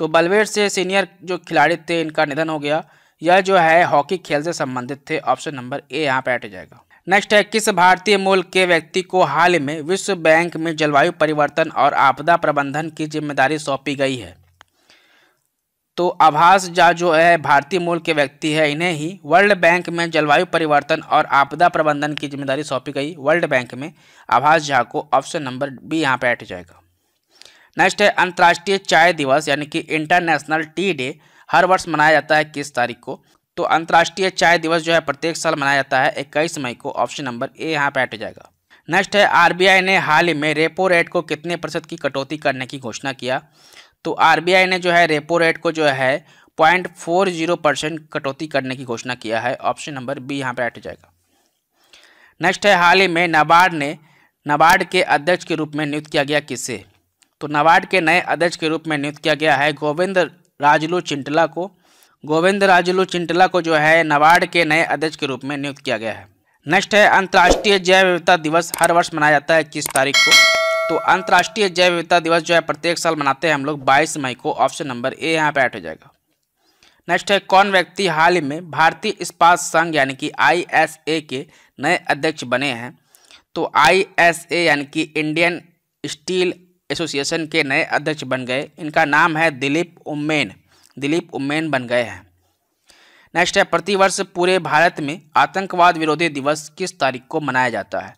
तो बलवेर से सीनियर जो खिलाड़ी थे इनका निधन हो गया यह जो है हॉकी खेल से संबंधित थे ऑप्शन नंबर ए यहाँ पर हट जाएगा नेक्स्ट है किस भारतीय मूल के व्यक्ति को हाल में विश्व बैंक में जलवायु परिवर्तन और आपदा प्रबंधन की जिम्मेदारी सौंपी गई है तो आभास झा जो है भारतीय मूल के व्यक्ति है इन्हें ही वर्ल्ड बैंक में जलवायु परिवर्तन और आपदा प्रबंधन की जिम्मेदारी सौंपी गई वर्ल्ड बैंक में आभास झा को ऑप्शन नंबर बी यहाँ पे हट जाएगा नेक्स्ट है अंतर्राष्ट्रीय चाय दिवस यानी कि इंटरनेशनल टी डे हर वर्ष मनाया जाता है किस तारीख को तो अंतर्राष्ट्रीय चाय दिवस जो है प्रत्येक साल मनाया जाता है इक्कीस मई को ऑप्शन नंबर ए यहाँ पर हट जाएगा नेक्स्ट है आरबीआई ने हाल ही में रेपो रेट को कितने प्रतिशत की कटौती करने की घोषणा किया तो आरबीआई ने जो है रेपो रेट को जो है पॉइंट फोर जीरो परसेंट कटौती करने की घोषणा किया है ऑप्शन नंबर बी यहाँ पर हट जाएगा नेक्स्ट है हाल ही में नाबार्ड ने नाबार्ड के अध्यक्ष के रूप में नियुक्त किया गया किसे तो नाबार्ड के नए अध्यक्ष के रूप में नियुक्त किया गया है गोविंद राजलू चिंटला को गोविंद राजलू चिंटला को जो है नाबार्ड के नए अध्यक्ष के रूप में नियुक्त किया गया है नेक्स्ट है अंतर्राष्ट्रीय जैव विविधता दिवस हर वर्ष मनाया जाता है इक्कीस तारीख को तो अंतर्राष्ट्रीय जैव विविधता दिवस जो है प्रत्येक साल मनाते हैं हम लोग बाईस मई को ऑप्शन नंबर ए यहाँ पे ऐड हो जाएगा नेक्स्ट है कौन व्यक्ति हाल ही में भारतीय इस्पात संघ यानी कि आई के नए अध्यक्ष बने हैं तो आई यानी कि इंडियन स्टील एसोसिएशन के नए अध्यक्ष बन गए इनका नाम है दिलीप उम्मेन दिलीप उम्मेन बन गए हैं नेक्स्ट है प्रतिवर्ष पूरे भारत में आतंकवाद विरोधी दिवस किस तारीख को मनाया जाता है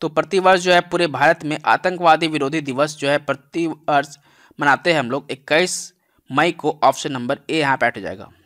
तो प्रतिवर्ष जो है पूरे भारत में आतंकवादी विरोधी दिवस जो है प्रतिवर्ष मनाते हैं हम लोग इक्कीस मई को ऑप्शन नंबर ए यहाँ पे बैठ जाएगा